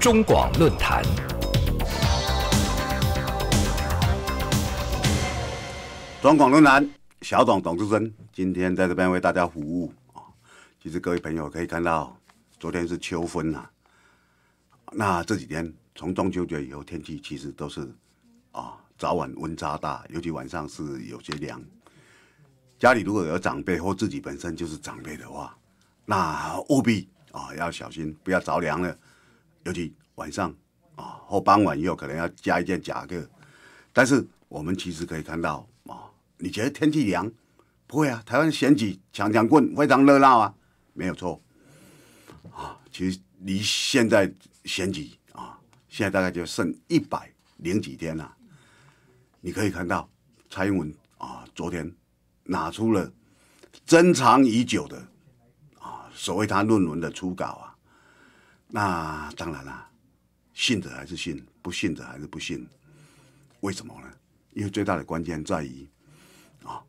中广论坛，中广论坛，小董董志持今天在这边为大家服务啊。其实各位朋友可以看到，昨天是秋分啊，那这几天从中秋节以后天气其实都是啊早晚温差大，尤其晚上是有些凉。家里如果有长辈或自己本身就是长辈的话，那务必啊要小心，不要着凉了。尤其晚上啊，或傍晚以后，可能要加一件夹克。但是我们其实可以看到啊，你觉得天气凉？不会啊，台湾选举强强棍非常热闹啊，没有错。啊，其实离现在选举啊，现在大概就剩一百零几天了。你可以看到蔡英文啊，昨天拿出了珍藏已久的啊，所谓他论文的初稿啊。那当然了，信者还是信，不信者还是不信。为什么呢？因为最大的关键在于，啊，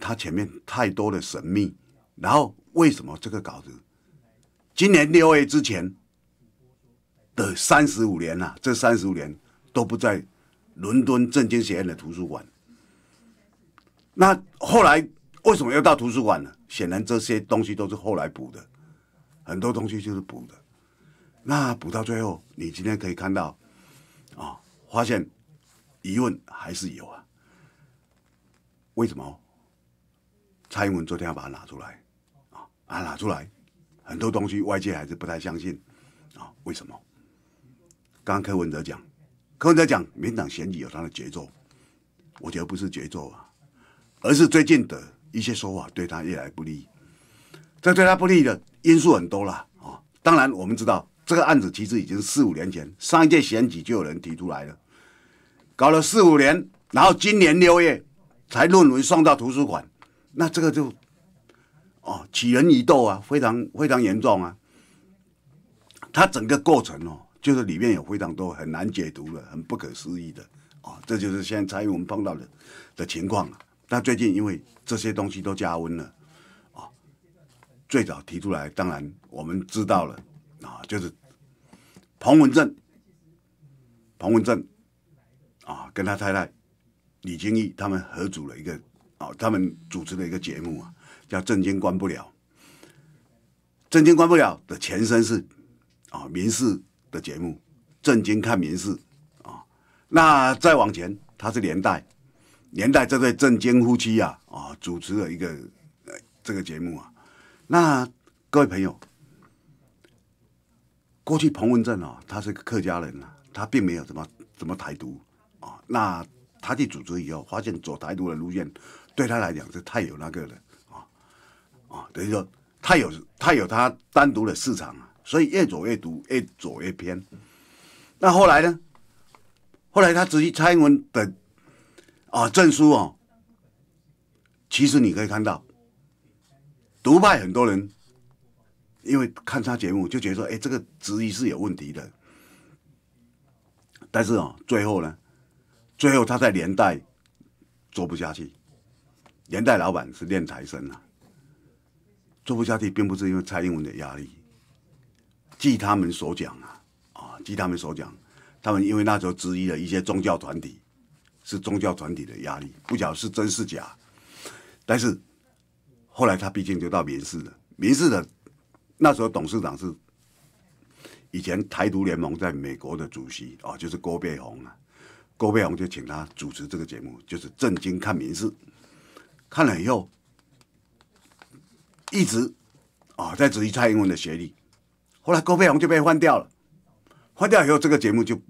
他前面太多的神秘。然后为什么这个稿子，今年六月之前的三十五年呐，这三十五年都不在伦敦政经学院的图书馆。那后来为什么要到图书馆呢？显然这些东西都是后来补的，很多东西就是补的。那补到最后，你今天可以看到，啊，发现疑问还是有啊。为什么蔡英文昨天要把它拿出来啊？啊，拿出来很多东西，外界还是不太相信啊。为什么？刚刚柯文哲讲，柯文哲讲，民党选举有他的节奏，我觉得不是节奏啊，而是最近的一些说法对他越来不利。这对他不利的因素很多啦啊。当然我们知道。这个案子其实已经四五年前上一届选举就有人提出来了，搞了四五年，然后今年六月才论文送到图书馆，那这个就，哦，起人疑窦啊，非常非常严重啊。它整个过程哦，就是里面有非常多很难解读的、很不可思议的哦，这就是现在参与我们碰到的的情况。但最近因为这些东西都加温了，啊，最早提出来，当然我们知道了。啊，就是彭文正、彭文正啊，跟他太太李金义他们合组了一个啊，他们主持的一个节目啊，叫《震经关不了》。《震经关不了》的前身是啊民事的节目《震经看民事》啊。那再往前，他是年代年代这对震经夫妻呀啊主持了一个呃这个节目啊。那各位朋友。过去彭文正哦，他是个客家人啊，他并没有怎么怎么台独啊，那他去组织以后，发现走台独的路线对他来讲是太有那个了啊啊，等于说他有他有他单独的市场啊，所以越走越独，越走越偏。那后来呢？后来他直接英文的啊证书哦，其实你可以看到，独派很多人。因为看他节目就觉得说，哎，这个职疑是有问题的。但是哦，最后呢，最后他在连带做不下去，连带老板是练财神啊，做不下去，并不是因为蔡英文的压力。据他们所讲啊，啊，据他们所讲，他们因为那时候质疑了一些宗教团体，是宗教团体的压力，不晓得是真是假。但是后来他毕竟就到民事了，民事的。那时候董事长是以前台独联盟在美国的主席啊，就是郭佩红啊。郭佩红就请他主持这个节目，就是《震惊看民事》。看了以后，一直啊在质疑蔡英文的学历。后来郭佩红就被换掉了，换掉以后这个节目就《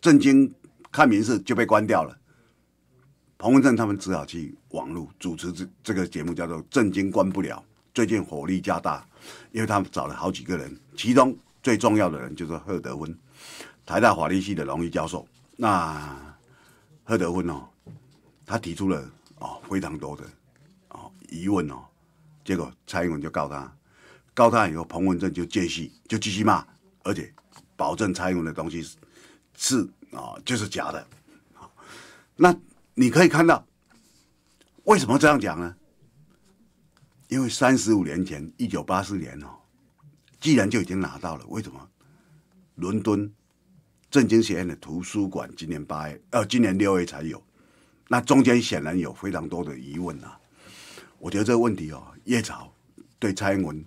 震惊看民事》就被关掉了。彭文正他们只好去网路主持这这个节目，叫做《震惊关不了》。最近火力加大，因为他们找了好几个人，其中最重要的人就是贺德温，台大法律系的荣誉教授。那贺德温哦，他提出了哦非常多的哦疑问哦，结果蔡英文就告他，告他以后彭文正就继续就继续骂，而且保证蔡英文的东西是啊就是假的。那你可以看到为什么这样讲呢？因为三十五年前，一九八四年哦，既然就已经拿到了。为什么？伦敦政经学院的图书馆今年八月，呃，今年六月才有。那中间显然有非常多的疑问啊。我觉得这个问题哦，叶朝对蔡英文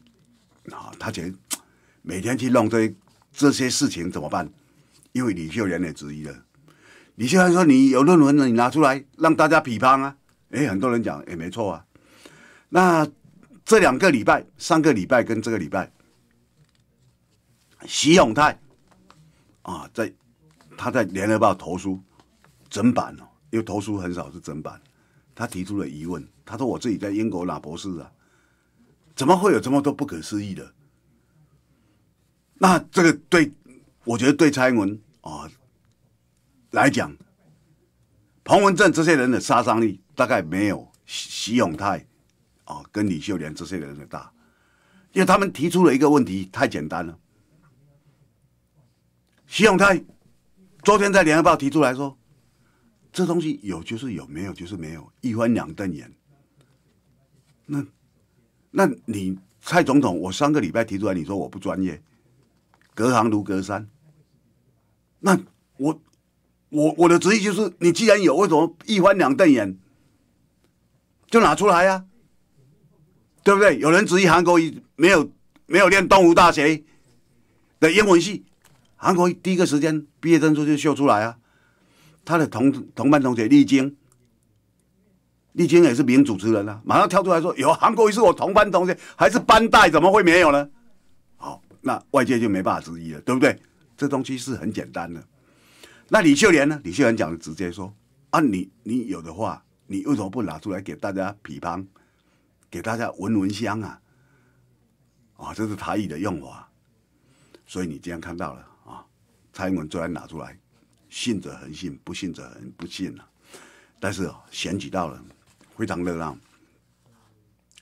啊，他觉得 每天去弄这这些事情怎么办？因为李秀莲也质疑了。李秀莲说：“你有论文，你拿出来让大家批判啊。”哎，很多人讲也没错啊。那。这两个礼拜、上个礼拜跟这个礼拜，徐永泰啊，在他在《联合报》投书整版哦，因为投书很少是整版。他提出了疑问，他说：“我自己在英国拿博士啊，怎么会有这么多不可思议的？”那这个对，我觉得对蔡英文啊来讲，彭文正这些人的杀伤力大概没有徐徐永泰。啊，跟李秀莲这些人的大，因为他们提出了一个问题，太简单了。徐永泰昨天在《联合报》提出来说，这东西有就是有，没有就是没有，一翻两瞪眼。那，那你蔡总统，我上个礼拜提出来，你说我不专业，隔行如隔山。那我，我我的质疑就是，你既然有，为什么一翻两瞪眼，就拿出来呀？对不对？有人质疑韩国一没有没有念东吴大学的英文系，韩国一第一个时间毕业证书就秀出来啊。他的同同班同学丽晶，丽晶也是名主持人啊，马上跳出来说：有韩国一是我同班同学，还是班代，怎么会没有呢？好，那外界就没办法质疑了，对不对？这东西是很简单的。那李秀莲呢？李秀莲讲的直接说：啊，你你有的话，你为什么不拿出来给大家比方？给大家闻闻香啊，啊，这是台语的用法，所以你这样看到了啊，蔡英文昨天拿出来，信者恒信，不信者恒不信了。但是哦、选举到了，非常热闹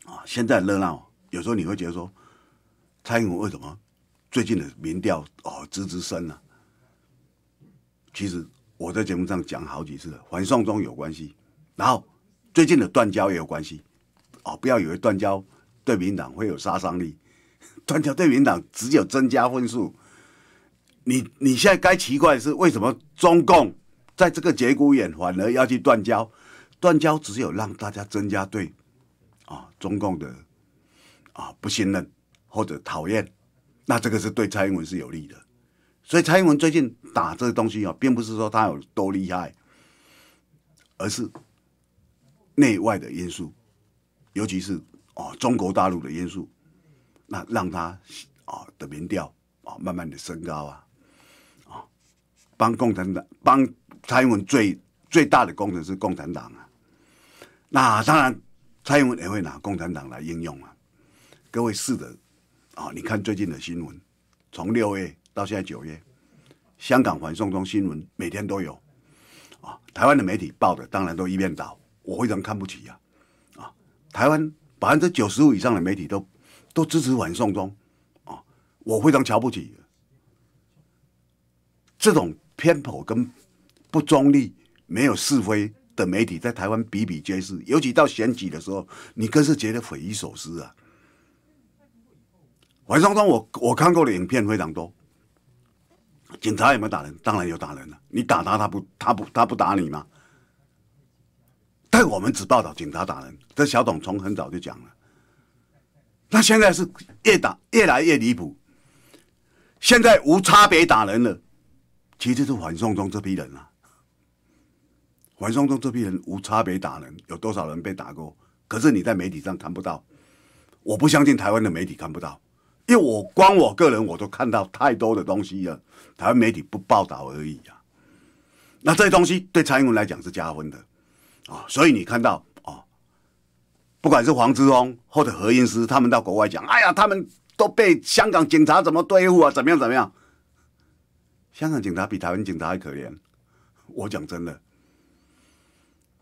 啊！现在热闹，有时候你会觉得说，蔡英文为什么最近的民调哦直直升呢？其实我在节目上讲好几次，反送中有关系，然后最近的断交也有关系。哦，不要以为断交对民党会有杀伤力，断交对民党只有增加分数。你你现在该奇怪的是，为什么中共在这个节骨眼反而要去断交？断交只有让大家增加对啊中共的啊不信任或者讨厌，那这个是对蔡英文是有利的。所以蔡英文最近打这个东西啊，并不是说他有多厉害，而是内外的因素。尤其是哦，中国大陆的因素，那让他啊的民调啊慢慢的升高啊，啊，帮共产党帮蔡英文最最大的功臣是共产党啊，那当然蔡英文也会拿共产党来应用啊。各位试着啊，你看最近的新闻，从六月到现在九月，香港反送中新闻每天都有啊，台湾的媒体报的当然都一面倒，我非常看不起呀。台湾百分之九十五以上的媒体都都支持晚送中，啊，我非常瞧不起这种偏颇跟不中立、没有是非的媒体，在台湾比比皆是。尤其到选举的时候，你更是觉得匪夷所思啊！晚上中我我看过的影片非常多，警察有没有打人？当然有打人了。你打他，他不他不他不打你吗？但我们只报道警察打人，这小董从很早就讲了。那现在是越打越来越离谱，现在无差别打人了，其实是反送中这批人啊，反送中这批人无差别打人，有多少人被打过？可是你在媒体上看不到，我不相信台湾的媒体看不到，因为我光我个人我都看到太多的东西了，台湾媒体不报道而已啊。那这些东西对蔡英文来讲是加分的。啊，所以你看到啊，不管是黄之峰或者何英师，他们到国外讲，哎呀，他们都被香港警察怎么对付啊？怎么样怎么样？香港警察比台湾警察还可怜。我讲真的，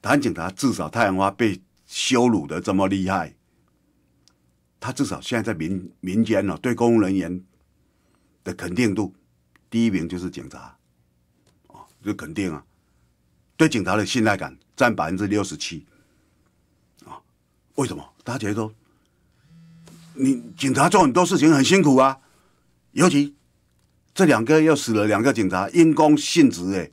台湾警察至少太阳花被羞辱的这么厉害，他至少现在在民民间呢，对公务人员的肯定度，第一名就是警察，啊，这肯定啊。对警察的信赖感占百分之六十七，啊？为什么大家觉得说，你警察做很多事情很辛苦啊？尤其这两个又死了两个警察，因公殉职，哎，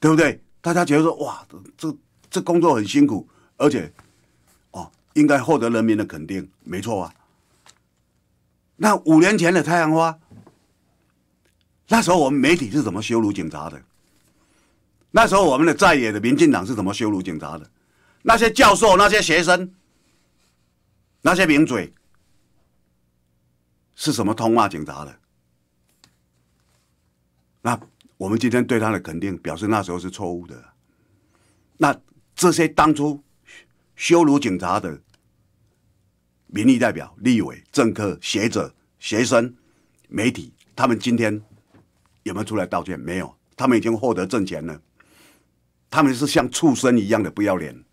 对不对？大家觉得说，哇，这这工作很辛苦，而且哦，应该获得人民的肯定，没错啊。那五年前的太阳花，那时候我们媒体是怎么羞辱警察的？那时候我们的在野的民进党是怎么羞辱警察的？那些教授、那些学生、那些名嘴，是什么痛骂警察的？那我们今天对他的肯定，表示那时候是错误的。那这些当初羞辱警察的民意代表、立委、政客、学者、学生、媒体，他们今天有没有出来道歉？没有，他们已经获得政权了。他们是像畜生一样的不要脸，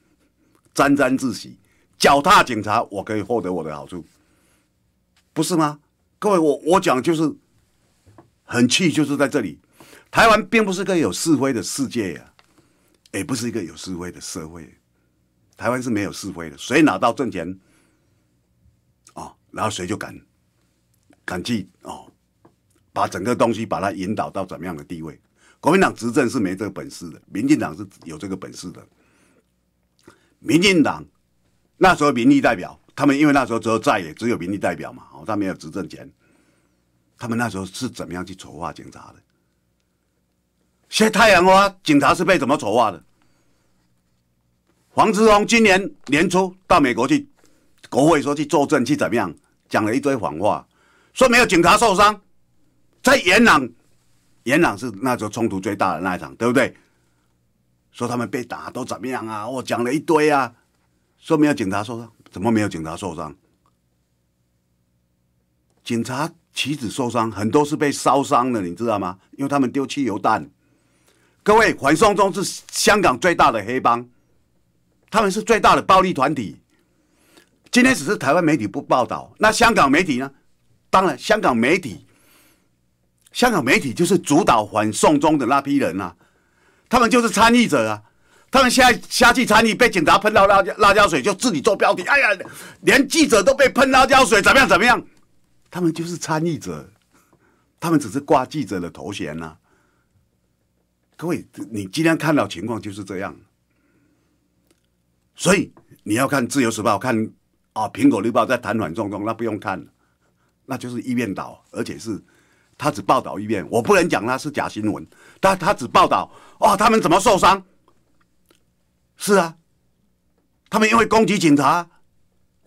沾沾自喜，脚踏警察，我可以获得我的好处，不是吗？各位，我我讲就是很气，就是在这里，台湾并不是个有是非的世界呀，也不是一个有是非的社会，台湾是没有是非的，谁拿到挣钱，哦，然后谁就敢敢去哦，把整个东西把它引导到怎么样的地位。国民党执政是没这个本事的，民进党是有这个本事的。民进党那时候民意代表，他们因为那时候只有在野，只有民意代表嘛，好，他没有执政权。他们那时候是怎么样去筹划警察的？晒太阳花警察是被怎么筹划的？黄志忠今年年初到美国去国会说去作证，去怎么样？讲了一堆谎话，说没有警察受伤，在野党。元朗是那时候冲突最大的那一场，对不对？说他们被打都怎么样啊？我讲了一堆啊，说没有警察受伤，怎么没有警察受伤？警察妻子受伤很多是被烧伤的，你知道吗？因为他们丢汽油弹。各位，黄双中是香港最大的黑帮，他们是最大的暴力团体。今天只是台湾媒体不报道，那香港媒体呢？当然，香港媒体。香港媒体就是主导反送中的那批人啊，他们就是参与者啊，他们现在下去参与，被警察喷到辣椒辣椒水，就自己做标题。哎呀，连记者都被喷辣椒水，怎么样怎么样？他们就是参与者，他们只是挂记者的头衔呐。各位，你今天看到情况就是这样，所以你要看《自由时报》、看啊《苹果日报》在谈缓送中，那不用看那就是一面倒，而且是。他只报道一遍，我不能讲他是假新闻。他他只报道哦，他们怎么受伤？是啊，他们因为攻击警察，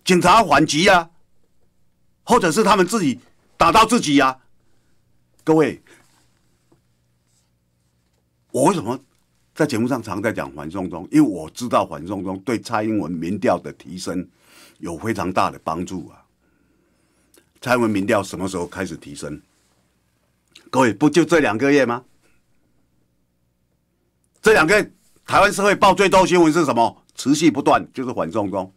警察反击啊，或者是他们自己打到自己呀。各位，我为什么在节目上常在讲缓送中？因为我知道缓送中对蔡英文民调的提升有非常大的帮助啊。蔡英文民调什么时候开始提升？各位不就这两个月吗？这两个月台湾社会报最多新闻是什么？持续不断就是反送中。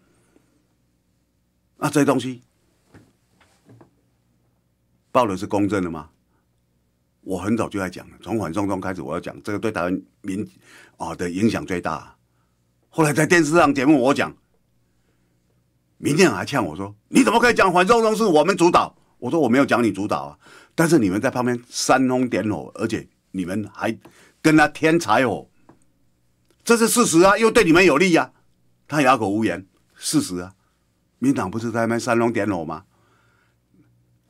那这东西报的是公正的吗？我很早就在讲了，从反送中开始，我要讲这个对台湾民啊的影响最大。后来在电视上节目，我讲，民进党还呛我说：“你怎么可以讲反送中是我们主导？”我说：“我没有讲你主导啊。”但是你们在旁边煽风点火，而且你们还跟他添柴火，这是事实啊，又对你们有利啊，他哑口无言，事实啊。民党不是在那煽风点火吗？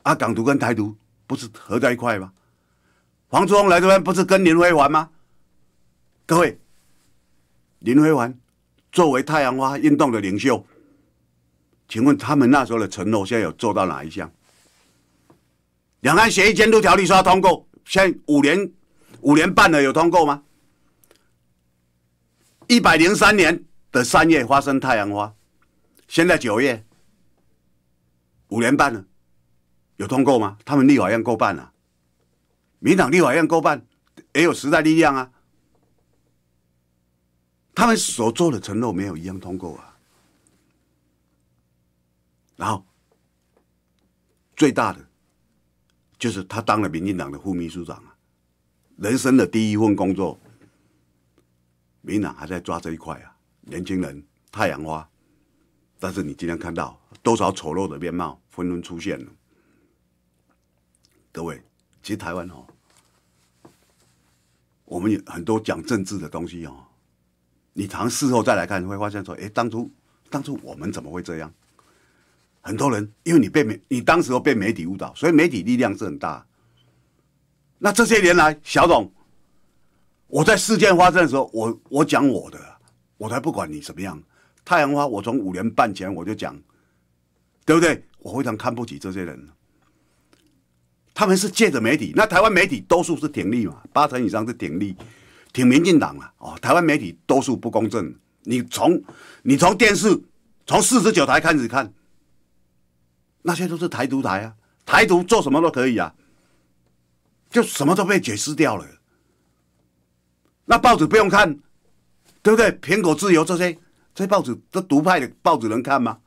啊，港独跟台独不是合在一块吗？黄志峰来这边不是跟林辉玩吗？各位，林辉玩作为太阳花运动的领袖，请问他们那时候的承诺，现在有做到哪一项？两岸协议监督条例说要通过，现五年、五年半了，有通过吗？一百零三年的三月发生太阳花，现在九月，五年半了，有通过吗？他们立法院过半了，民党立法院过半也有时代力量啊，他们所做的承诺没有一样通过啊。然后最大的。就是他当了民进党的副秘书长啊，人生的第一份工作。民进党还在抓这一块啊，年轻人太阳花，但是你今天看到多少丑陋的面貌纷纷出现了。各位，其实台湾哦，我们有很多讲政治的东西哦，你常事后再来看，会发现说，哎，当初当初我们怎么会这样？很多人因为你被媒，你当时候被媒体误导，所以媒体力量是很大。那这些年来，小董，我在事件发生的时候，我我讲我的，我才不管你怎么样。太阳花，我从五年半前我就讲，对不对？我非常看不起这些人，他们是借着媒体。那台湾媒体多数是挺立嘛，八成以上是挺立，挺民进党了。哦，台湾媒体多数不公正。你从你从电视从四十九台开始看。那些都是台独台啊，台独做什么都可以啊，就什么都被解释掉了。那报纸不用看，对不对？苹果、自由这些，这报纸这独派的报纸能看吗？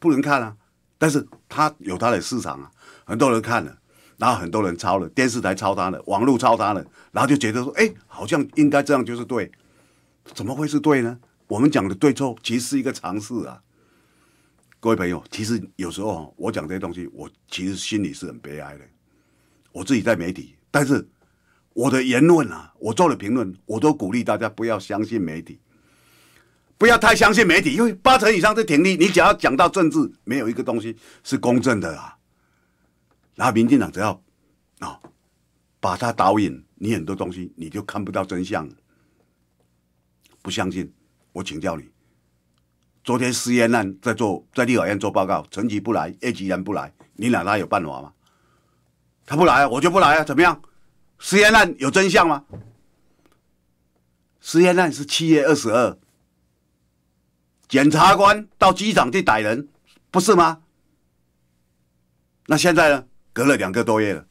不能看啊。但是他有他的市场啊，很多人看了，然后很多人抄了，电视台抄他了，网络抄他了，然后就觉得说，哎，好像应该这样就是对，怎么会是对呢？我们讲的对错其实是一个尝试啊。各位朋友，其实有时候我讲这些东西，我其实心里是很悲哀的。我自己在媒体，但是我的言论啊，我做了评论，我都鼓励大家不要相信媒体，不要太相信媒体，因为八成以上是挺立。你只要讲到政治，没有一个东西是公正的啊。然后民进党只要啊，把它导引，你很多东西你就看不到真相。不相信，我请教你。昨天施严案在做在立法院做报告，陈吉不来，a 吉然不来，你俩奶有办法吗？他不来，我就不来啊！怎么样？施严案有真相吗？施严案是七月二十二，检察官到机场去逮人，不是吗？那现在呢？隔了两个多月了，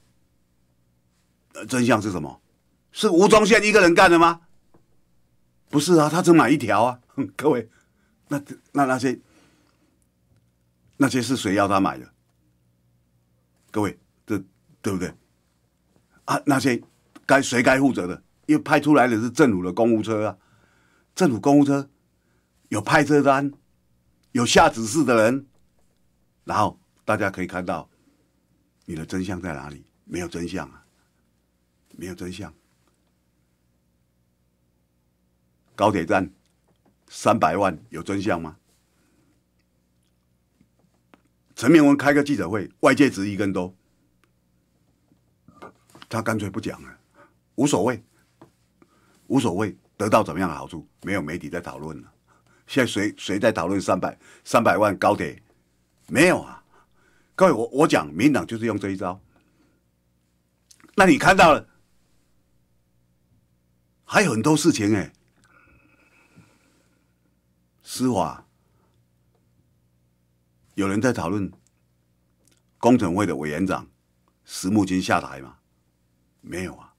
呃，真相是什么？是吴宗宪一个人干的吗？不是啊，他只买一条啊，各位。那那那些那些是谁要他买的？各位，这对不对？啊，那些该谁该负责的？因为派出来的是政府的公务车啊，政府公务车有派车单，有下指示的人，然后大家可以看到你的真相在哪里？没有真相啊，没有真相，高铁站。三百万有真相吗？陈明文开个记者会，外界质疑更多，他干脆不讲了，无所谓，无所谓，得到怎么样的好处？没有媒体在讨论了，现在谁谁在讨论三百三百万高铁？没有啊，各位，我我讲，民党就是用这一招，那你看到了，还有很多事情哎。司法，有人在讨论工程会的委员长石木金下台吗？没有啊，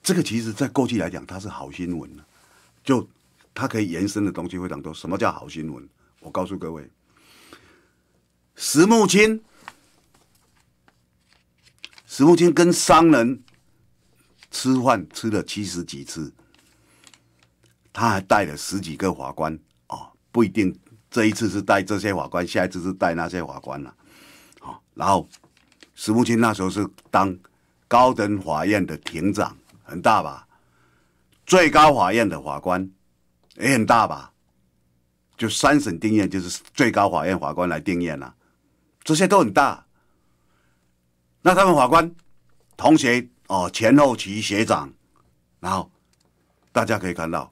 这个其实在过去来讲，它是好新闻就它可以延伸的东西非常多。什么叫好新闻？我告诉各位，石木金、石木金跟商人吃饭吃了七十几次。他还带了十几个法官哦，不一定这一次是带这些法官，下一次是带那些法官了。好，然后石木清那时候是当高等法院的庭长，很大吧？最高法院的法官也很大吧？就三审定谳，就是最高法院法官来定谳了，这些都很大。那他们法官同学哦，前后旗学长，然后大家可以看到。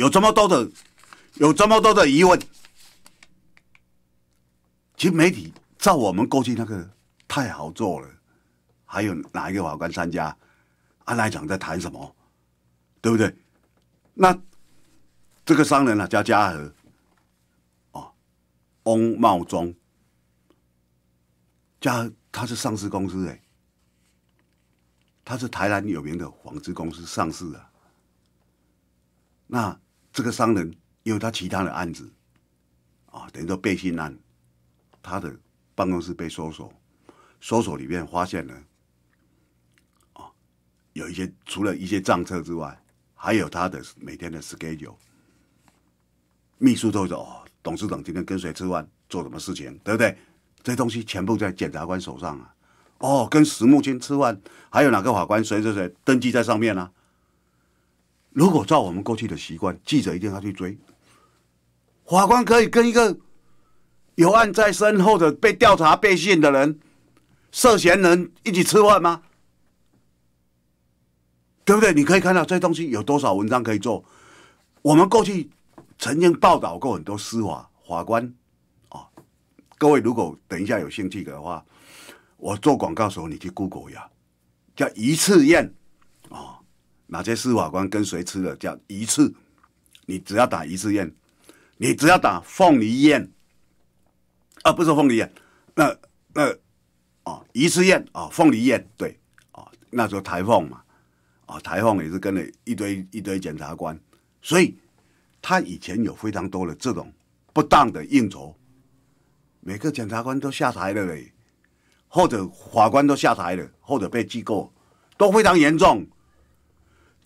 有这么多的，有这么多的疑问。其实媒体照我们过去那个太好做了，还有哪一个法官参加？按来长在谈什么？对不对？那这个商人呢？叫嘉禾，哦，翁茂忠，嘉他是上市公司哎，他是台南有名的纺织公司上市啊，那。这个商人，因为他其他的案子，啊，等于说背信案，他的办公室被搜索，搜索里面发现了，啊，有一些除了一些账册之外，还有他的每天的 schedule，秘书都有哦，董事长今天跟谁吃饭，做什么事情，对不对？这些东西全部在检察官手上啊。哦，跟石木金吃饭，还有哪个法官谁谁谁登记在上面了？如果照我们过去的习惯，记者一定要去追。法官可以跟一个有案在身后的被调查、被信的人、涉嫌人一起吃饭吗？对不对？你可以看到这东西有多少文章可以做。我们过去曾经报道过很多司法法官啊。各位，如果等一下有兴趣的话，我做广告的时候，你去 Google 一下，叫一次宴。哪些司法官跟谁吃的，叫一次？你只要打一次宴，你只要打凤梨宴，啊，不是凤梨宴，那那啊一次宴啊凤梨宴，对啊那时候台风嘛，啊台风也是跟了一堆一堆检察官，所以他以前有非常多的这种不当的应酬，每个检察官都下台了，嘞，或者法官都下台了，或者被记过，都非常严重。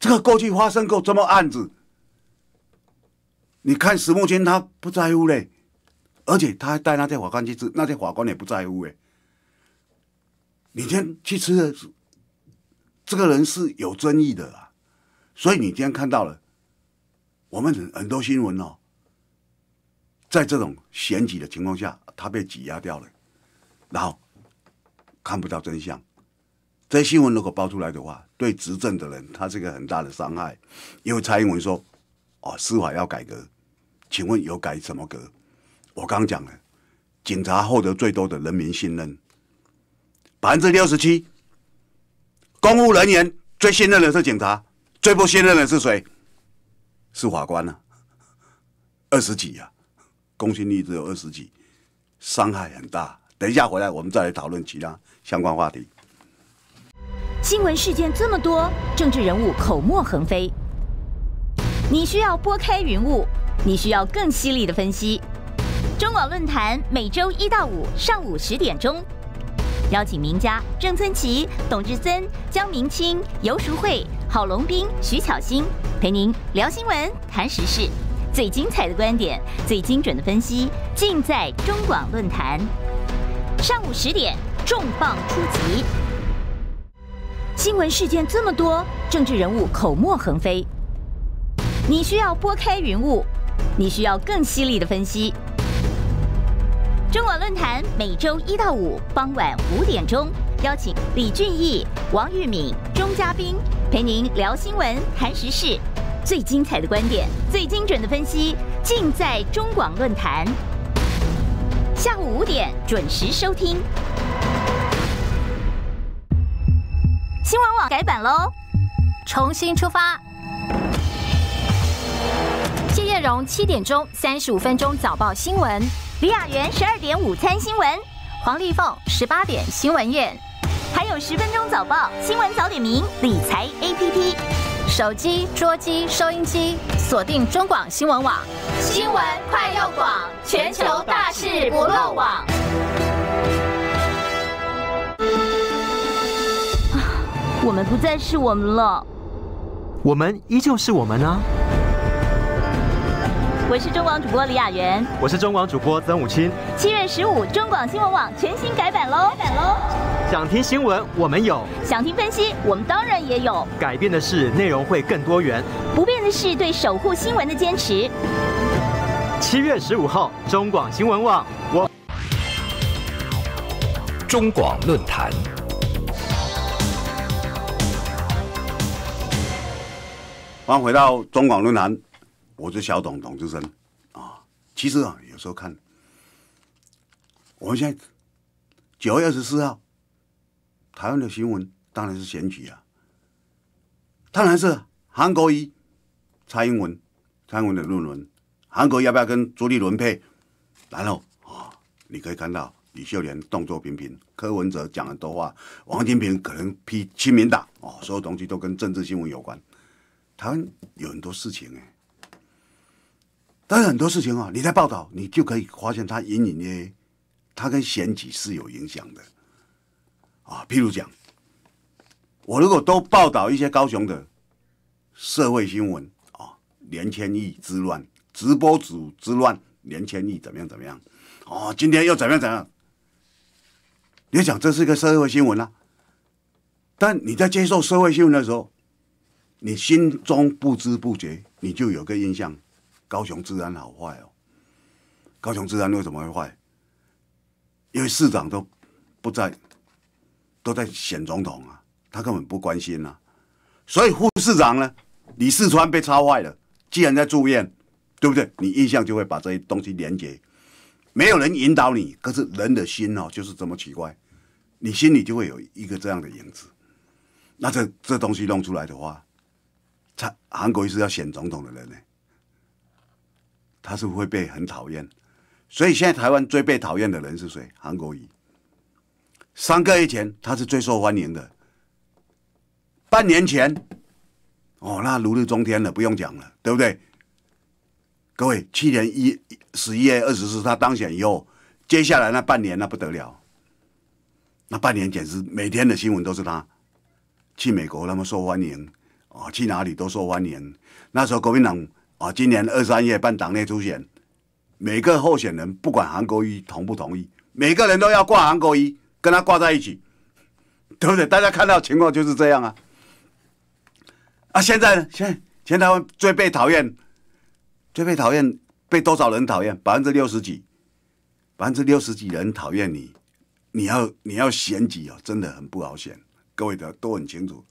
这个过去发生过这么案子，你看石木军他不在乎嘞，而且他还带那些法官去吃，那些法官也不在乎哎。你今天去吃，的是这个人是有争议的啊，所以你今天看到了，我们很很多新闻哦，在这种选举的情况下，他被挤压掉了，然后看不到真相。这新闻如果爆出来的话，对执政的人他是一个很大的伤害。因为蔡英文说：“哦，司法要改革，请问有改什么革？”我刚讲了，警察获得最多的人民信任，百分之六十七，公务人员最信任的是警察，最不信任的是谁？是法官呢？二十几呀，公信力只有二十几，伤害很大。等一下回来，我们再来讨论其他相关话题。新闻事件这么多，政治人物口沫横飞，你需要拨开云雾，你需要更犀利的分析。中广论坛每周一到五上午十点钟，邀请名家郑村奇、董志森、江明清、游淑慧、郝龙斌、徐巧兴陪您聊新闻、谈时事，最精彩的观点，最精准的分析，尽在中广论坛。上午十点，重磅出击。新闻事件这么多，政治人物口沫横飞，你需要拨开云雾，你需要更犀利的分析。中广论坛每周一到五傍晚五点钟，邀请李俊毅、王玉敏、钟嘉宾陪您聊新闻、谈时事，最精彩的观点，最精准的分析，尽在中广论坛。下午五点准时收听。新闻网改版喽，重新出发。谢艳荣七点钟三十五分钟早报新闻，李雅媛十二点午餐新闻，黄丽凤十八点新闻院，还有十分钟早报新闻早点名理财 APP，手机、桌机、收音机锁定中广新闻网，新闻快又广，全球大事不漏网。我们不再是我们了，我们依旧是我们啊！我是中广主播李雅媛，我是中广主播曾武清。七月十五，中广新闻网全新改版喽！改版喽！想听新闻，我们有；想听分析，我们当然也有。改变的是内容会更多元，不变的是对守护新闻的坚持。七月十五号，中广新闻网，我中广论坛。欢迎回到中广论坛，我是小董董志生啊，其实啊，有时候看，我们现在九月二十四号，台湾的新闻当然是选举啊，当然是韩国瑜蔡英文蔡英文的论文，韩国要不要跟朱立伦配？然后啊，你可以看到李秀莲动作频频，柯文哲讲很多话，王金平可能批亲民党哦，所有东西都跟政治新闻有关。湾有很多事情哎，但是很多事情啊，你在报道，你就可以发现它隐隐约，它跟选举是有影响的，啊，譬如讲，我如果都报道一些高雄的社会新闻啊，连千亿之乱、直播组之乱，连千亿怎么样怎么样，哦，今天又怎样怎样，你想，这是一个社会新闻啦，但你在接受社会新闻的时候。你心中不知不觉，你就有个印象，高雄治安好坏哦。高雄治安为什么会坏？因为市长都不在，都在选总统啊，他根本不关心呐。所以副市长呢，李世川被插坏了，既然在住院，对不对？你印象就会把这些东西连接。没有人引导你，可是人的心哦，就是这么奇怪，你心里就会有一个这样的影子。那这这东西弄出来的话，他韩国一是要选总统的人呢，他是会被很讨厌，所以现在台湾最被讨厌的人是谁？韩国瑜。三个月前他是最受欢迎的，半年前，哦，那如日中天了，不用讲了，对不对？各位，去年一十一月二十四他当选以后，接下来那半年那不得了，那半年简直每天的新闻都是他，去美国那么受欢迎。啊，去哪里都受欢迎。那时候国民党啊，今年二三月办党内初选，每个候选人不管韩国瑜同不同意，每个人都要挂韩国瑜跟他挂在一起，对不对？大家看到情况就是这样啊。啊，现在呢，现现在台湾最被讨厌，最被讨厌被多少人讨厌？百分之六十几，百分之六十几人讨厌你，你要你要选几啊？真的很不好选，各位的都很清楚。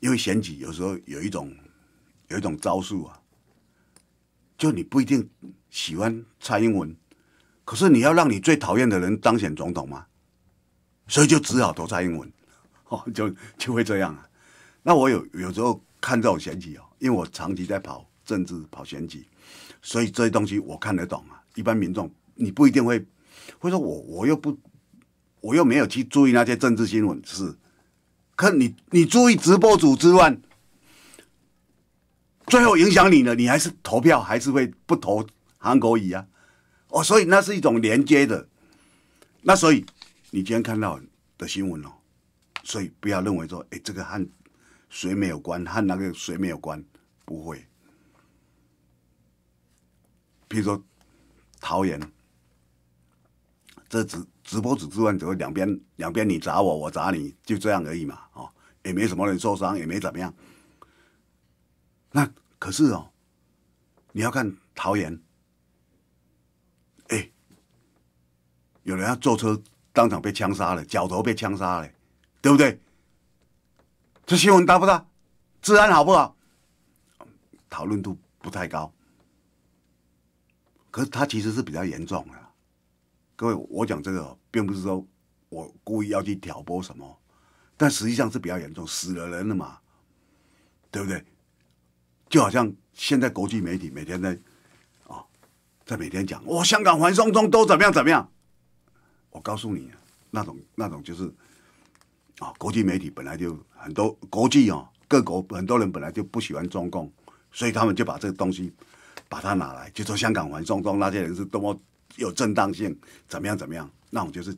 因为选举有时候有一种有一种招数啊，就你不一定喜欢蔡英文，可是你要让你最讨厌的人当选总统吗？所以就只好投蔡英文，哦，就就会这样啊。那我有有时候看这种选举哦，因为我长期在跑政治、跑选举，所以这些东西我看得懂啊。一般民众你不一定会，或者说我我又不，我又没有去注意那些政治新闻是。看你，你注意直播组之外，最后影响你了，你还是投票，还是会不投韩国瑜啊？哦，所以那是一种连接的，那所以你今天看到的新闻哦，所以不要认为说，哎，这个和谁没有关，和那个谁没有关，不会。比如说桃园。这直直播、直治安只会两边两边你砸我，我砸你，就这样而已嘛，哦，也没什么人受伤，也没怎么样。那可是哦，你要看桃园，哎，有人要坐车当场被枪杀了，脚头被枪杀了，对不对？这新闻大不大？治安好不好？讨论度不太高，可是它其实是比较严重的。各位，我讲这个并不是说我故意要去挑拨什么，但实际上是比较严重，死了人了嘛，对不对？就好像现在国际媒体每天在啊在每天讲，我香港反送中都怎么样怎么样。我告诉你，那种那种就是啊，国际媒体本来就很多国际啊各国很多人本来就不喜欢中共，所以他们就把这个东西把它拿来，就说香港反送中那些人是多么。有正当性，怎么样怎么样？那种就是，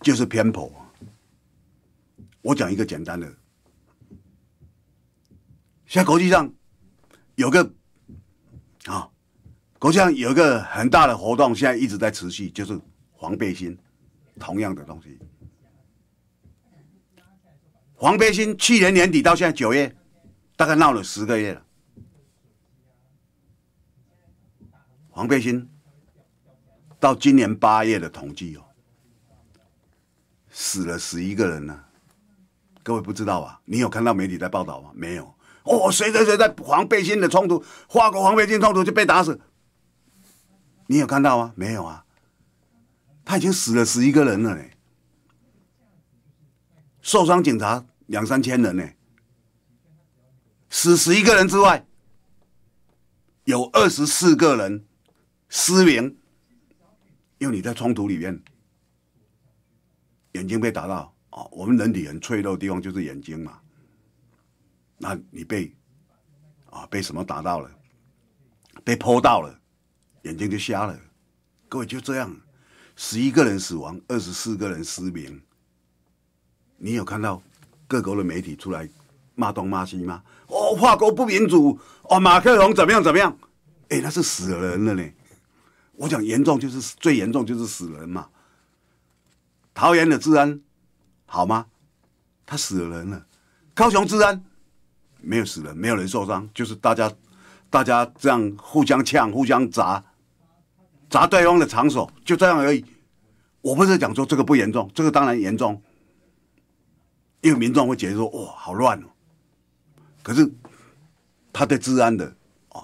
就是偏颇。我讲一个简单的，现在国际上有个啊，国际上有一个很大的活动，现在一直在持续，就是黄背心，同样的东西。黄背心去年年底到现在九月，大概闹了十个月了。黄背心。到今年八月的统计哦，死了十一个人呢。各位不知道啊？你有看到媒体在报道吗？没有。哦，谁谁谁在黄背心的冲突，画个黄背心冲突就被打死。你有看到吗？没有啊。他已经死了十一个人了呢，受伤警察两三千人呢。死十一个人之外，有二十四个人失明。因为你在冲突里面，眼睛被打到啊，我们人体很脆弱的地方就是眼睛嘛。那你被啊被什么打到了？被泼到了，眼睛就瞎了。各位就这样，十一个人死亡，二十四个人失明。你有看到各国的媒体出来骂东骂西吗？哦，法国不民主，哦，马克龙怎么样怎么样？哎，那是死人了呢。我讲严重就是最严重就是死人嘛。桃园的治安好吗？他死了人了。高雄治安没有死人，没有人受伤，就是大家大家这样互相呛、互相砸砸对方的场所，就这样而已。我不是讲说这个不严重，这个当然严重。因为民众会觉得说哇好乱哦，可是他对治安的啊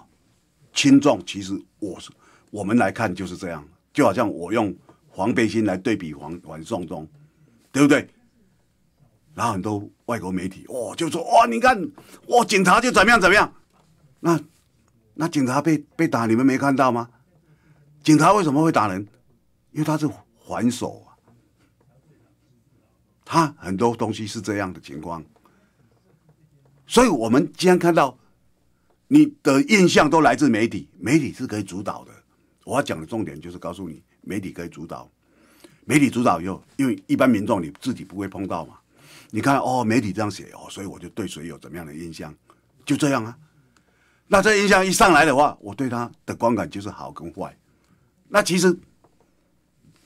轻重，其实我是。我们来看，就是这样，就好像我用黄背心来对比黄黄壮中，对不对？然后很多外国媒体，哦，就说哇，你看，哇，警察就怎么样怎么样，那那警察被被打，你们没看到吗？警察为什么会打人？因为他是还手啊，他很多东西是这样的情况，所以我们今天看到你的印象都来自媒体，媒体是可以主导的。我要讲的重点就是告诉你，媒体可以主导，媒体主导以后，因为一般民众你自己不会碰到嘛。你看哦，媒体这样写哦，所以我就对谁有怎么样的印象，就这样啊。那这印象一上来的话，我对他的观感就是好跟坏。那其实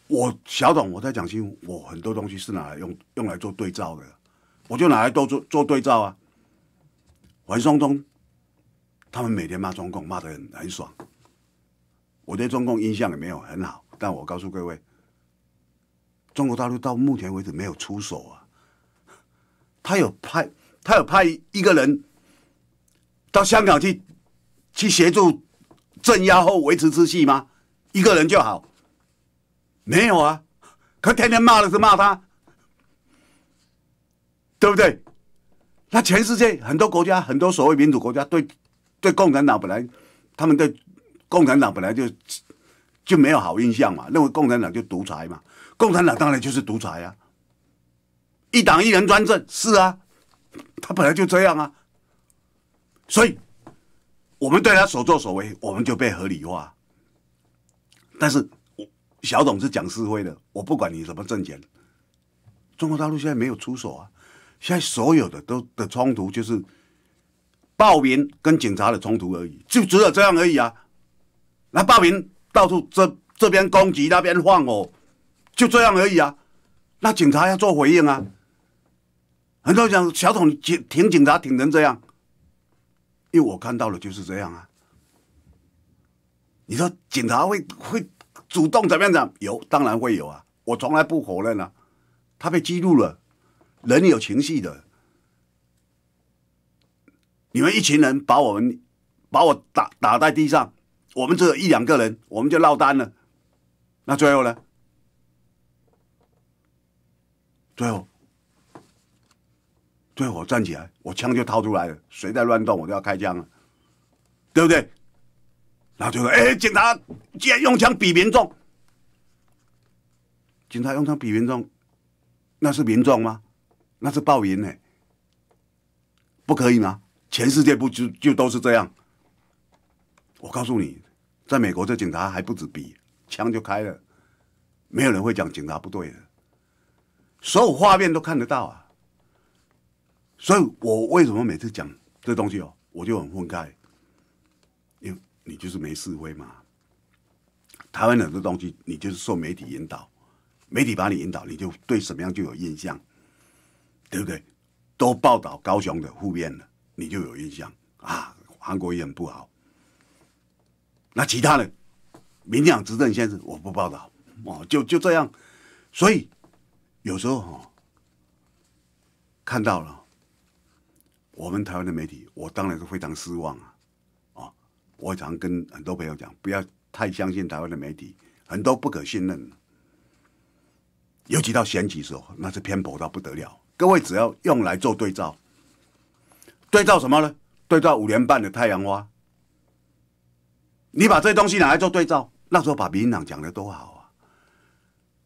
我小董我在讲新闻，我很多东西是拿来用用来做对照的，我就拿来做做做对照啊。黄双东他们每天骂中共骂的很很爽。我对中共印象也没有很好，但我告诉各位，中国大陆到目前为止没有出手啊，他有派他有派一个人到香港去去协助镇压后维持秩序吗？一个人就好，没有啊，可天天骂的是骂他，对不对？那全世界很多国家，很多所谓民主国家，对对共产党本来他们对。共产党本来就就没有好印象嘛，认为共产党就独裁嘛，共产党当然就是独裁啊，一党一人专政是啊，他本来就这样啊，所以，我们对他所作所为，我们就被合理化。但是，小董是讲是非的，我不管你怎么挣钱，中国大陆现在没有出手啊，现在所有的都的冲突就是暴民跟警察的冲突而已，就只有这样而已啊。他报名，到处这这边攻击，那边晃哦，就这样而已啊。那警察要做回应啊。很多人讲小董挺警察挺成这样，因为我看到了就是这样啊。你说警察会会主动怎么样讲？有，当然会有啊。我从来不否认啊。他被激怒了，人有情绪的。你们一群人把我们把我打打在地上。我们只有一两个人，我们就落单了。那最后呢？最后，最后我站起来，我枪就掏出来了。谁在乱动，我就要开枪了，对不对？然后就说：“哎，警察，竟然用枪比民众，警察用枪比民众，那是民众吗？那是暴民呢，不可以吗？全世界不就就都是这样？我告诉你。”在美国，这警察还不止比枪就开了，没有人会讲警察不对的，所有画面都看得到啊。所以我为什么每次讲这东西哦，我就很愤慨，因为你就是没示威嘛。台湾很多东西，你就是受媒体引导，媒体把你引导，你就对什么样就有印象，对不对？都报道高雄的负面了，你就有印象啊。韩国也很不好。那其他的民进党执政现生，我不报道，哦，就就这样，所以有时候看到了我们台湾的媒体，我当然是非常失望啊，啊，我常跟很多朋友讲，不要太相信台湾的媒体，很多不可信任，尤其到选举时候，那是偏颇到不得了。各位只要用来做对照，对照什么呢？对照五年半的太阳花。你把这东西拿来做对照，那时候把民党讲的多好啊，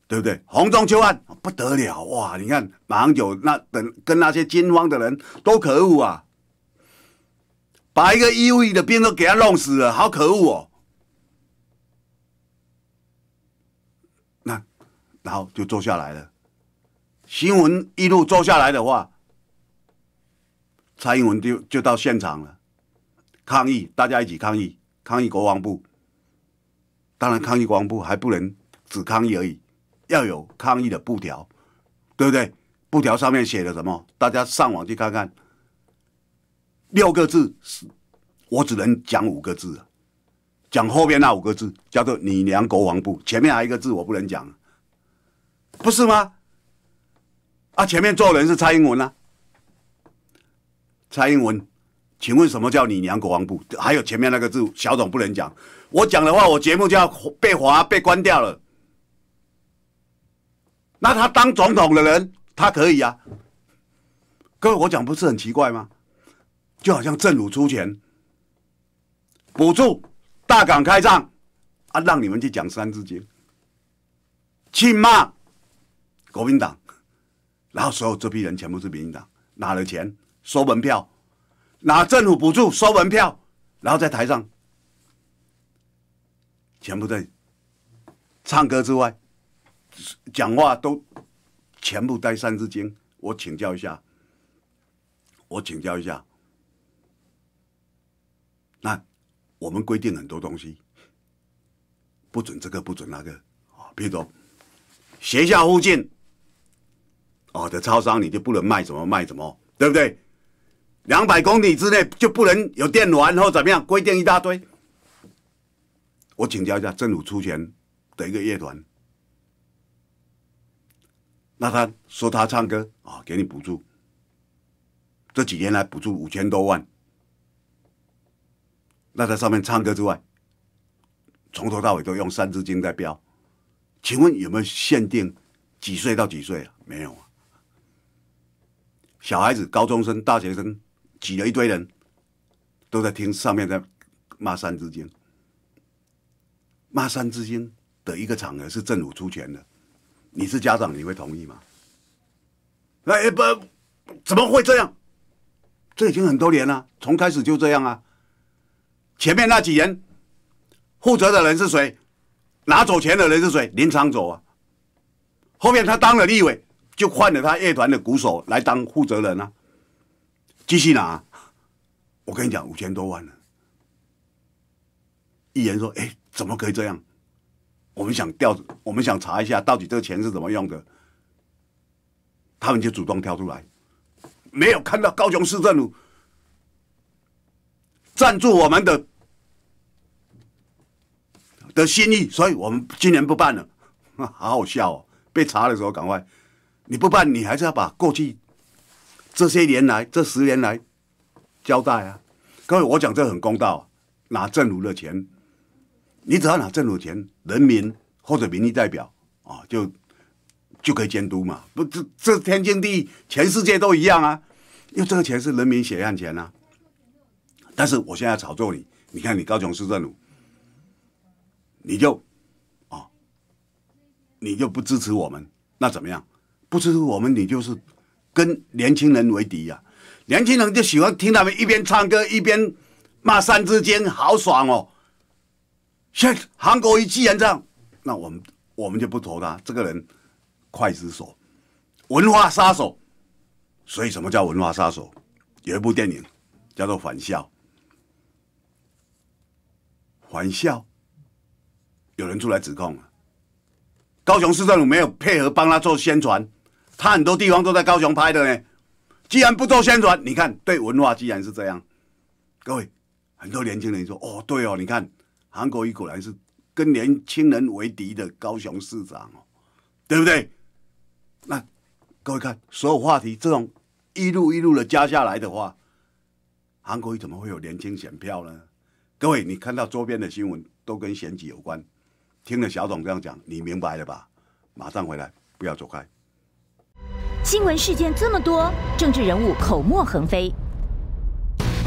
对不对？红中秋案不得了哇！你看，马上就那等跟那些金汪的人多可恶啊，把一个义务的兵都给他弄死了，好可恶哦。那然后就坐下来了，新闻一路坐下来的话，蔡英文就就到现场了，抗议，大家一起抗议。抗议国防部，当然抗议国防部还不能只抗议而已，要有抗议的布条，对不对？布条上面写的什么？大家上网去看看。六个字，我只能讲五个字，讲后边那五个字，叫做“你娘国防部”。前面还一个字我不能讲，不是吗？啊，前面做人是蔡英文啊，蔡英文。请问什么叫你娘？国防部还有前面那个字，小董不能讲。我讲的话，我节目就要被划、被关掉了。那他当总统的人，他可以呀。位，我讲不是很奇怪吗？就好像政府出钱补助大港开仗，啊，让你们去讲三字经，去骂国民党，然后所有这批人全部是民进党拿了钱收门票。拿政府补助，收门票，然后在台上，全部在唱歌之外，讲话都全部带三字经。我请教一下，我请教一下。那我们规定很多东西，不准这个，不准那个啊，比如说学校附近哦的超商，你就不能卖什么卖什么，对不对？两百公里之内就不能有电玩或怎么样规定一大堆。我请教一下政府出钱的一个乐团，那他说他唱歌啊，给你补助。这几年来补助五千多万，那在上面唱歌之外，从头到尾都用三字经在标。请问有没有限定几岁到几岁啊？没有啊。小孩子、高中生、大学生。挤了一堆人，都在听上面在骂三字经。骂三字经的一个场合是政府出钱的，你是家长，你会同意吗？那不怎么会这样？这已经很多年了，从开始就这样啊。前面那几人负责的人是谁？拿走钱的人是谁？林长走啊，后面他当了立委，就换了他乐团的鼓手来当负责人啊。继续拿，我跟你讲，五千多万了。议员说：“哎，怎么可以这样？我们想调，我们想查一下，到底这个钱是怎么用的。”他们就主动挑出来，没有看到高雄市政府赞助我们的的心意，所以我们今年不办了。好好笑哦！被查的时候赶快，你不办，你还是要把过去。这些年来，这十年来，交代啊，各位，我讲这很公道，拿政府的钱，你只要拿政府的钱，人民或者民意代表啊，就就可以监督嘛，不，这这天经地义，全世界都一样啊，因为这个钱是人民血汗钱呐。但是我现在炒作你，你看你高雄市政府，你就啊，你就不支持我们，那怎么样？不支持我们，你就是。跟年轻人为敌呀！年轻人就喜欢听他们一边唱歌一边骂三字经，好爽哦！像韩国一既然这样，那我们我们就不投他这个人，刽子手，文化杀手。所以什么叫文化杀手？有一部电影叫做《反校》，反校有人出来指控，高雄市政府没有配合帮他做宣传。他很多地方都在高雄拍的呢，既然不做宣传，你看对文化，既然是这样，各位很多年轻人说哦，对哦，你看韩国瑜果然是跟年轻人为敌的高雄市长哦，对不对？那各位看所有话题这种一路一路的加下来的话，韩国瑜怎么会有年轻选票呢？各位，你看到周边的新闻都跟选举有关，听了小董这样讲，你明白了吧？马上回来，不要走开。新闻事件这么多，政治人物口沫横飞，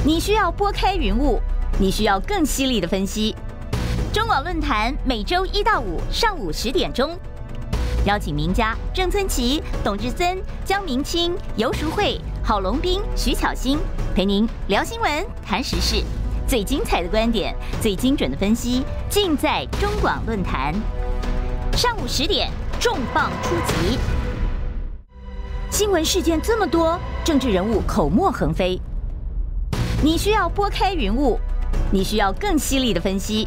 你需要拨开云雾，你需要更犀利的分析。中广论坛每周一到五上午十点钟，邀请名家郑村奇、董志森、江明清、游淑慧、郝龙斌、徐巧兴陪您聊新闻、谈时事，最精彩的观点，最精准的分析，尽在中广论坛。上午十点，重磅出击。新闻事件这么多，政治人物口沫横飞。你需要拨开云雾，你需要更犀利的分析。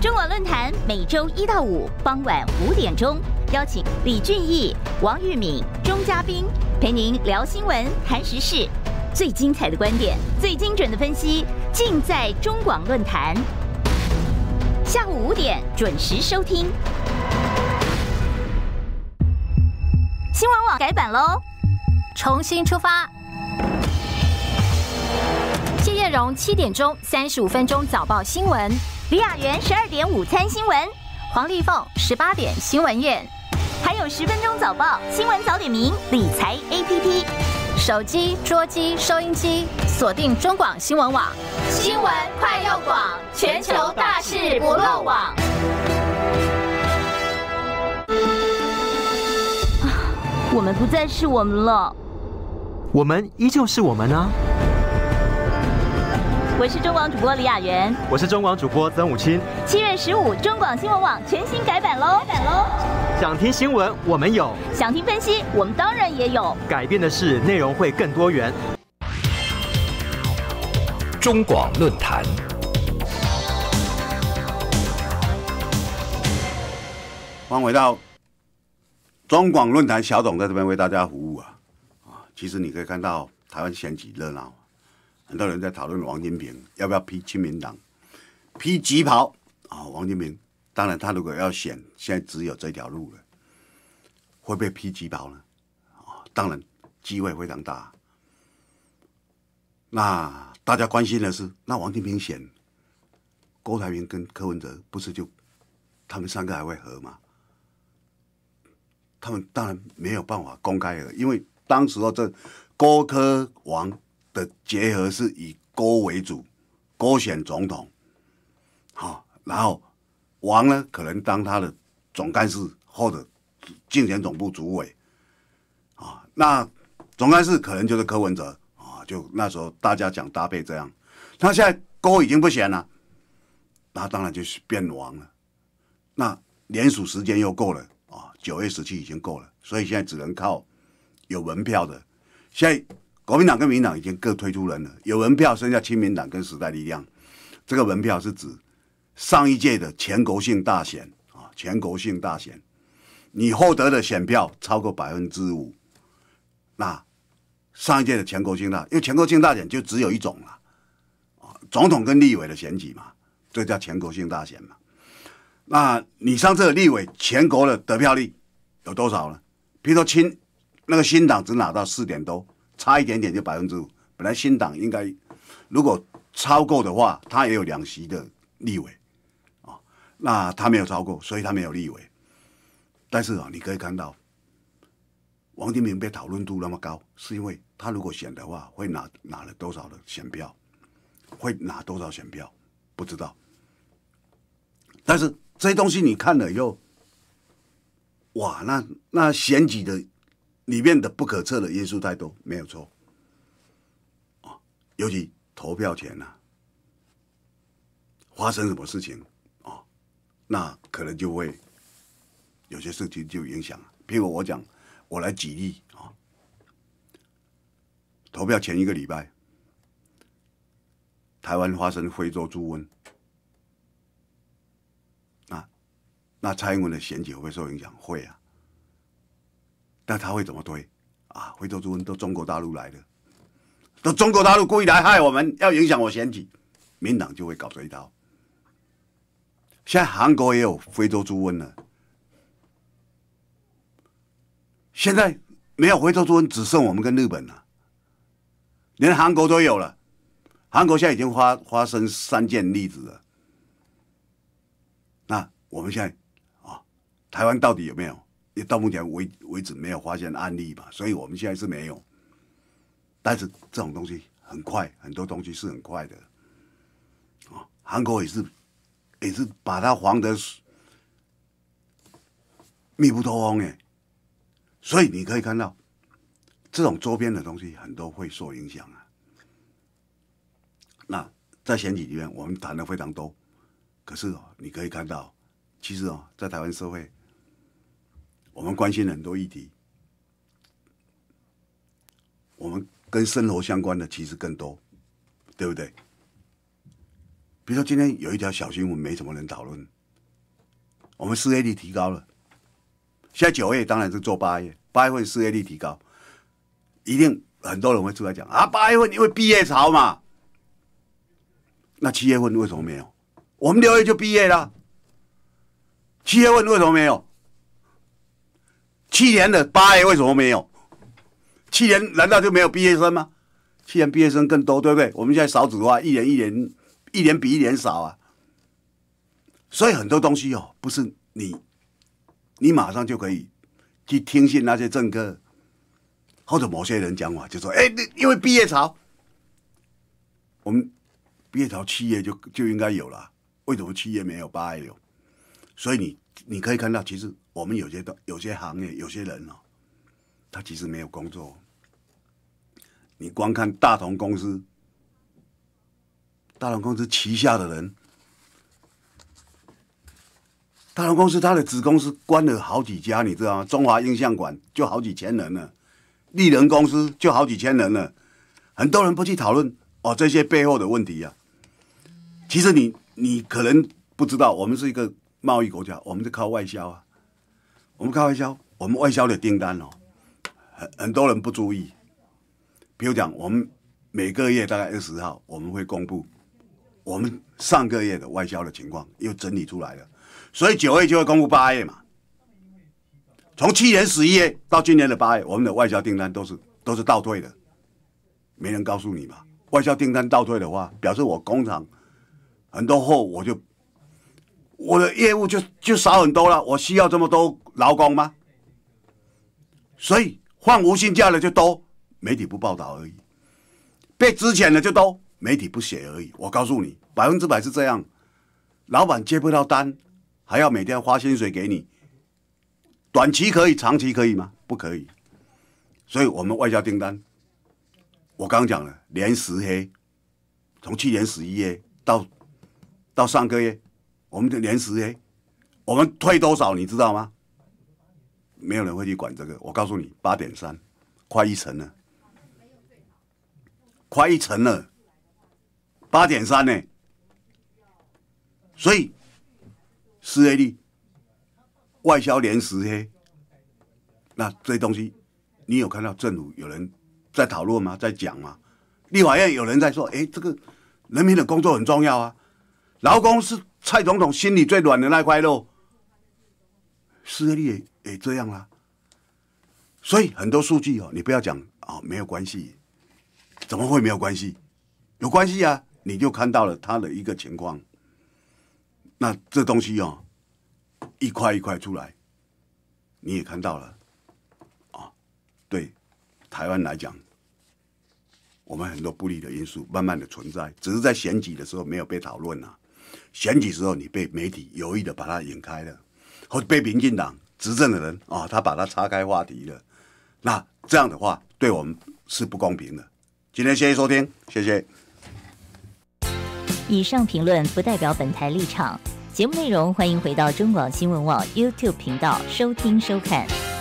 中广论坛每周一到五傍晚五点钟，邀请李俊毅、王玉敏、钟嘉宾陪您聊新闻、谈时事，最精彩的观点，最精准的分析，尽在中广论坛。下午五点准时收听。新闻网改版喽，重新出发。谢艳荣七点钟三十五分钟早报新闻，李雅媛十二点午餐新闻，黄丽凤十八点新闻院，还有十分钟早报新闻早点名理财 APP，手机、桌机、收音机锁定中广新闻网，新闻快又广，全球大事不漏网。我们不再是我们了，我们依旧是我们呢。我是中广主播李雅媛，我是中广主播曾武清。七月十五，中广新闻网全新改版喽！改版喽！想听新闻，我们有；想听分析，我们当然也有。改变的是内容会更多元。中广论坛，迎伟道。中广论坛小董在这边为大家服务啊啊！其实你可以看到台湾选举热闹，很多人在讨论王金平要不要批亲民党批旗袍啊？王金平当然他如果要选，现在只有这条路了，会被批旗袍呢？啊，当然机会非常大。那大家关心的是，那王金平选郭台铭跟柯文哲，不是就他们三个还会合吗？他们当然没有办法公开了，因为当时候这“郭科王”的结合是以郭为主，郭选总统，好，然后王呢可能当他的总干事或者竞选总部主委，啊，那总干事可能就是柯文哲啊，就那时候大家讲搭配这样。那现在郭已经不选了，那当然就是变王了，那联署时间又够了。九月十七已经够了，所以现在只能靠有门票的。现在国民党跟民党已经各推出人了，有门票，剩下亲民党跟时代力量。这个门票是指上一届的全国性大选啊，全国性大选，你获得的选票超过百分之五，那上一届的全国性大，因为全国性大选就只有一种了啊，总统跟立委的选举嘛，这叫全国性大选嘛。那你上次立委全国的得票率有多少呢？比如说亲，那个新党只拿到四点多，差一点点就百分之五。本来新党应该如果超过的话，他也有两席的立委啊。那他没有超过，所以他没有立委。但是啊，你可以看到，王金平被讨论度那么高，是因为他如果选的话，会拿拿了多少的选票，会拿多少选票，不知道。但是。这些东西你看了以后，哇，那那选举的里面的不可测的因素太多，没有错，哦、尤其投票前呐，发生什么事情啊，那可能就会有些事情就影响。比如我讲，我来举例啊，投票前一个礼拜，台湾发生非洲猪瘟。那蔡英文的选举会不会受影响？会啊！那他会怎么推？啊，非洲猪瘟到中国大陆来的，到中国大陆故意来害我们，要影响我选举，民党就会搞这一套。现在韩国也有非洲猪瘟了，现在没有非洲猪瘟，只剩我们跟日本了，连韩国都有了，韩国现在已经发发生三件例子了。那我们现在。台湾到底有没有？也到目前为为止没有发现案例吧，所以我们现在是没有。但是这种东西很快，很多东西是很快的。啊，韩国也是，也是把它防的密不透风哎，所以你可以看到，这种周边的东西很多会受影响啊。那在前几天我们谈的非常多，可是哦、你可以看到，其实哦，在台湾社会。我们关心很多议题，我们跟生活相关的其实更多，对不对？比如说今天有一条小新闻，没什么人讨论。我们失业率提高了，现在九月当然是做八月，八月份失业率提高，一定很多人会出来讲啊，八月份因为毕业潮嘛。那七月份为什么没有？我们六月就毕业了，七月份为什么没有？七年的八 A 为什么没有？七年难道就没有毕业生吗？七年毕业生更多，对不对？我们现在少子化，一年一年一年比一年少啊。所以很多东西哦，不是你，你马上就可以去听信那些政客或者某些人讲话，就说哎，那因为毕业潮，我们毕业潮七月就就应该有了，为什么七月没有八 A 有？所以你。你可以看到，其实我们有些东、有些行业、有些人哦，他其实没有工作。你光看大同公司，大同公司旗下的人，大同公司他的子公司关了好几家，你知道吗？中华印象馆就好几千人了，丽人公司就好几千人了，很多人不去讨论哦，这些背后的问题呀。其实你你可能不知道，我们是一个。贸易国家，我们就靠外销啊。我们靠外销，我们外销的订单哦，很很多人不注意。比如讲，我们每个月大概二十号，我们会公布我们上个月的外销的情况，又整理出来了。所以九月就会公布八月嘛。从去年十一月到今年的八月，我们的外销订单都是都是倒退的。没人告诉你嘛？外销订单倒退的话，表示我工厂很多货我就。我的业务就就少很多了，我需要这么多劳工吗？所以放无薪假了就多，媒体不报道而已；被支遣了就多，媒体不写而已。我告诉你，百分之百是这样。老板接不到单，还要每天发薪水给你，短期可以，长期可以吗？不可以。所以我们外销订单，我刚讲了，连十黑，从去年十一月到到上个月。我们的连十诶，我们退多少你知道吗？没有人会去管这个。我告诉你，八点三，快一成了，快一成了，八点三呢。所以，四 A 力外销连十诶，那这东西你有看到政府有人在讨论吗？在讲吗？立法院有人在说，哎，这个人民的工作很重要啊，劳工是。蔡总统心里最软的那块肉，实力也这样啦。所以很多数据哦，你不要讲啊，没有关系，怎么会没有关系？有关系啊，你就看到了他的一个情况。那这东西哦，一块一块出来，你也看到了，啊，对台湾来讲，我们很多不利的因素慢慢的存在，只是在选举的时候没有被讨论啊。选举时候你被媒体有意的把它引开了，或被民进党执政的人啊，他把它岔开话题了。那这样的话，对我们是不公平的。今天谢谢收听，谢谢。以上评论不代表本台立场。节目内容欢迎回到中广新闻网 YouTube 频道收听收看。